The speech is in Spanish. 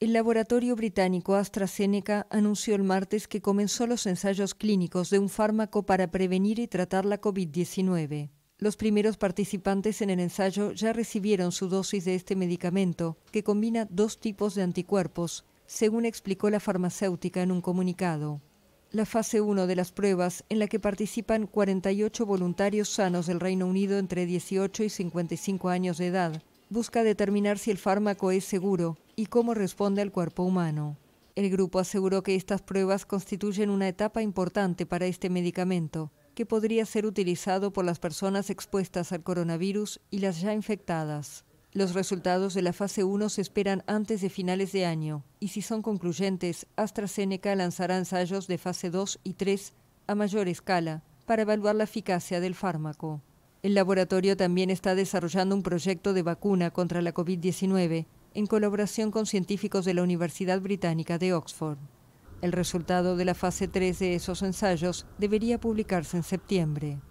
El laboratorio británico AstraZeneca anunció el martes que comenzó los ensayos clínicos de un fármaco para prevenir y tratar la COVID-19. Los primeros participantes en el ensayo ya recibieron su dosis de este medicamento, que combina dos tipos de anticuerpos, según explicó la farmacéutica en un comunicado. La fase 1 de las pruebas, en la que participan 48 voluntarios sanos del Reino Unido entre 18 y 55 años de edad, busca determinar si el fármaco es seguro y cómo responde al cuerpo humano. El grupo aseguró que estas pruebas constituyen una etapa importante para este medicamento, que podría ser utilizado por las personas expuestas al coronavirus y las ya infectadas. Los resultados de la fase 1 se esperan antes de finales de año y si son concluyentes, AstraZeneca lanzará ensayos de fase 2 y 3 a mayor escala para evaluar la eficacia del fármaco. El laboratorio también está desarrollando un proyecto de vacuna contra la COVID-19 en colaboración con científicos de la Universidad Británica de Oxford. El resultado de la fase 3 de esos ensayos debería publicarse en septiembre.